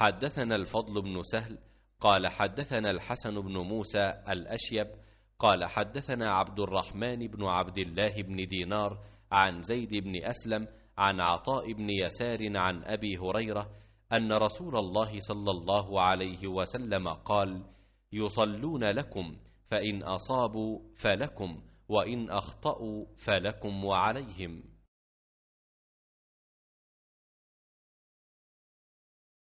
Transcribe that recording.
حدثنا الفضل بن سهل قال حدثنا الحسن بن موسى الأشيب قال حدثنا عبد الرحمن بن عبد الله بن دينار عن زيد بن أسلم عن عطاء بن يسار عن أبي هريرة أن رسول الله صلى الله عليه وسلم قال يصلون لكم فإن أصابوا فلكم وإن أخطأوا فلكم وعليهم